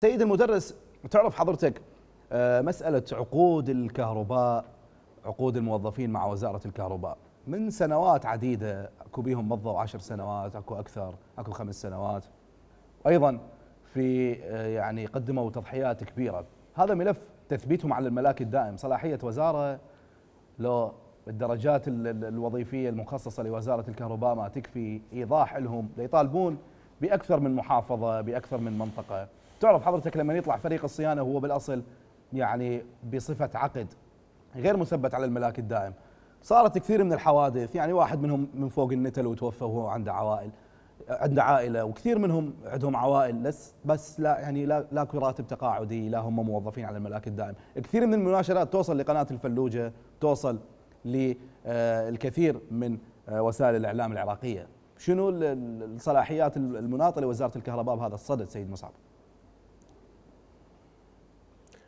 سيد المدرس تعرف حضرتك آه، مسألة عقود الكهرباء عقود الموظفين مع وزارة الكهرباء من سنوات عديدة أكو بيهم مضوا عشر سنوات أكو أكثر أكو خمس سنوات أيضا في آه، يعني قدموا تضحيات كبيرة هذا ملف تثبيتهم على الملاك الدائم صلاحية وزارة لو الدرجات الوظيفية المخصصة لوزارة الكهرباء ما تكفي إيضاح لهم يطالبون بأكثر من محافظة بأكثر من منطقة تعرف حضرتك لما يطلع فريق الصيانه هو بالاصل يعني بصفه عقد غير مثبت على الملاك الدائم صارت كثير من الحوادث يعني واحد منهم من فوق النتل وتوفى وهو عنده عوائل عنده عائله وكثير منهم عندهم عوائل بس بس لا يعني لا لاكو راتب تقاعدي لا هم موظفين على الملاك الدائم، كثير من المناشرات توصل لقناه الفلوجه، توصل للكثير آه، من آه، وسائل الاعلام العراقيه. شنو الصلاحيات المناطه لوزاره الكهرباء بهذا الصدد سيد مصعب؟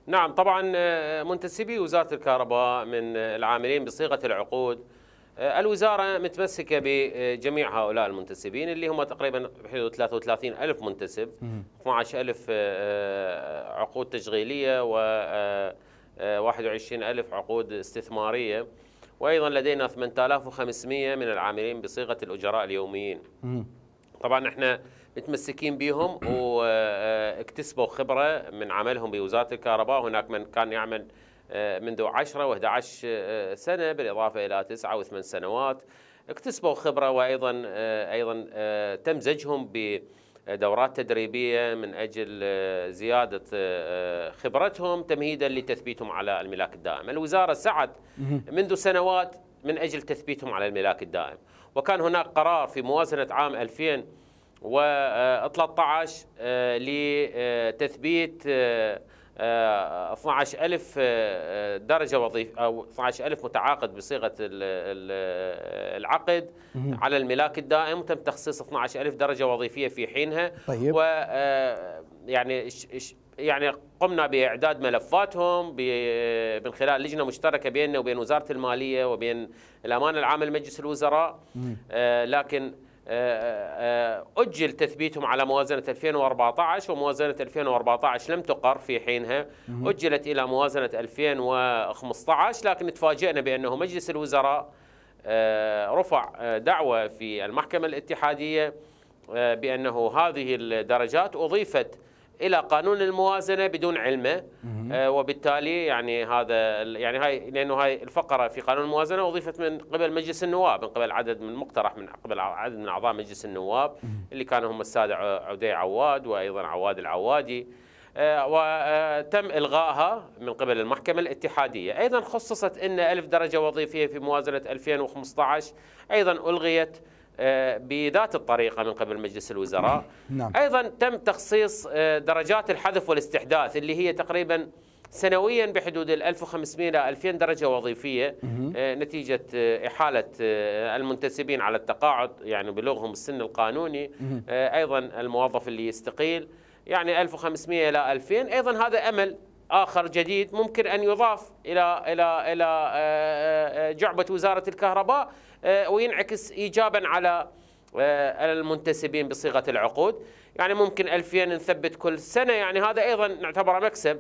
نعم طبعا آه، منتسبي وزارة الكهرباء من آه، العاملين بصيغة العقود آه، الوزارة متمسكة بجميع هؤلاء المنتسبين اللي هم تقريبا بحدود 33 ألف منتسب 12 ألف عقود تشغيلية و 21 ألف عقود استثمارية وأيضا لدينا 8500 من العاملين بصيغة الأجراء اليوميين طبعا احنا متمسكين بهم و اكتسبوا خبرة من عملهم بوزارة الكهرباء هناك من كان يعمل آه، منذ 10 و11 آه، سنة بالإضافة إلى 9 و8 سنوات اكتسبوا خبرة وأيضا آه، أيضا تمزجهم بدورات تدريبية من أجل زيادة خبرتهم تمهيدا لتثبيتهم على الملاك الدائم الوزارة سعت منذ سنوات من أجل تثبيتهم على الملاك الدائم وكان هناك قرار في موازنة عام 2000 و13 آه، لتثبيت 12000 آه، آه، درجه وظيفه او 12000 متعاقد بصيغه العقد على الملاك الدائم وتم تخصيص 12000 درجه وظيفيه في حينها طيب و يعني يعني قمنا باعداد ملفاتهم من خلال لجنه مشتركه بيننا وبين وزاره الماليه وبين الامانه العامه لمجلس الوزراء لكن أجل تثبيتهم على موازنة 2014 وموازنة 2014 لم تقر في حينها أجلت إلى موازنة 2015 لكن تفاجئنا بأنه مجلس الوزراء آه، رفع آه، دعوة في المحكمة الاتحادية آه، بأنه هذه الدرجات أضيفت الى قانون الموازنه بدون علمه آه، وبالتالي يعني هذا يعني هاي لانه هاي الفقره في قانون الموازنه اضيفت من قبل مجلس النواب من قبل عدد من مقترح من قبل عدد من اعضاء مجلس النواب اللي كانوا هم الساده عدي عواد وايضا عواد العوادي آه، وتم آه، الغائها من قبل المحكمه الاتحاديه، ايضا خصصت ان ألف درجه وظيفيه في موازنه 2015 ايضا الغيت آه، بذات الطريقة من قبل مجلس الوزراء نعم. نعم. أيضا تم تخصيص آه، درجات الحذف والاستحداث اللي هي تقريبا سنويا بحدود ال 1500 إلى 2000 درجة وظيفية آه، نتيجة إحالة المنتسبين على التقاعد يعني بلغهم السن القانوني أيضا الموظف اللي يستقيل يعني 1500 إلى 2000 أيضا هذا أمل آخر جديد ممكن أن يضاف إلى إلى إلى آه، آه، آه، جعبة وزارة الكهرباء وينعكس إيجابا على المنتسبين بصيغة العقود يعني ممكن 2000 نثبت كل سنة يعني هذا أيضا نعتبره مكسب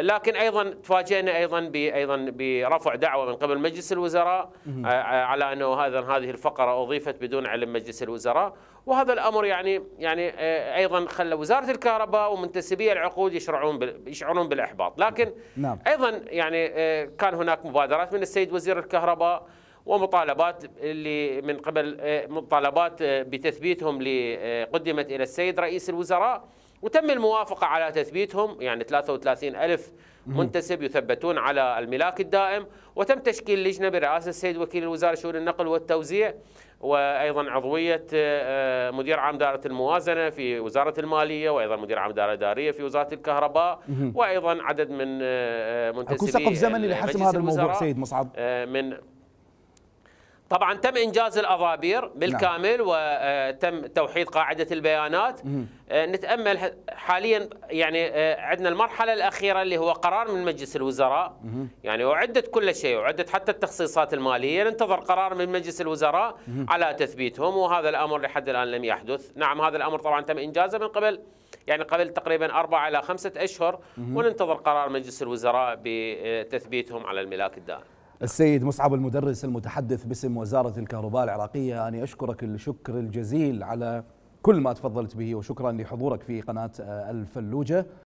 لكن ايضا تفاجئنا ايضا ايضا برفع دعوه من قبل مجلس الوزراء آه، آه، على انه هذا هذه الفقره اضيفت بدون علم مجلس الوزراء وهذا الامر يعني يعني آه، ايضا خلى وزاره الكهرباء ومنتسبي العقود يشعرون يشعرون بالاحباط لكن نعم. ايضا يعني كان هناك مبادرات من السيد وزير الكهرباء ومطالبات اللي من قبل مطالبات بتثبيتهم اللي قدمت الى السيد رئيس الوزراء وتم الموافقة على تثبيتهم يعني 33 ألف منتسب يثبتون على الملاك الدائم وتم تشكيل لجنة برئاسة السيد وكيل الوزارة شؤون النقل والتوزيع وأيضا عضوية آه، آه، مدير عام دائرة الموازنة في وزارة المالية وأيضا مدير عام دائرة دارية في وزارة الكهرباء وأيضا عدد من آه، منتسبي أكو سقف زمني لحسم هذا الموضوع سيد مصعب من طبعا تم انجاز الاضابير نعم. بالكامل نعم. وتم آه، توحيد قاعده البيانات مم. آه، نتامل حاليا يعني آه، عندنا المرحله الاخيره اللي هو قرار من مجلس الوزراء مم. يعني اعدت كل شيء اعدت حتى التخصيصات الماليه ننتظر قرار من مجلس الوزراء مم. على تثبيتهم وهذا الامر لحد الان لم يحدث نعم هذا الامر طبعا تم انجازه من قبل يعني قبل تقريبا أربعة إلى خمسة أشهر وننتظر قرار مجلس الوزراء بتثبيتهم على الملاك الدائم السيد مصعب المدرس المتحدث باسم وزارة الكهرباء العراقية أنا أشكرك الشكر الجزيل على كل ما تفضلت به وشكرا لحضورك في قناة آه، الفلوجة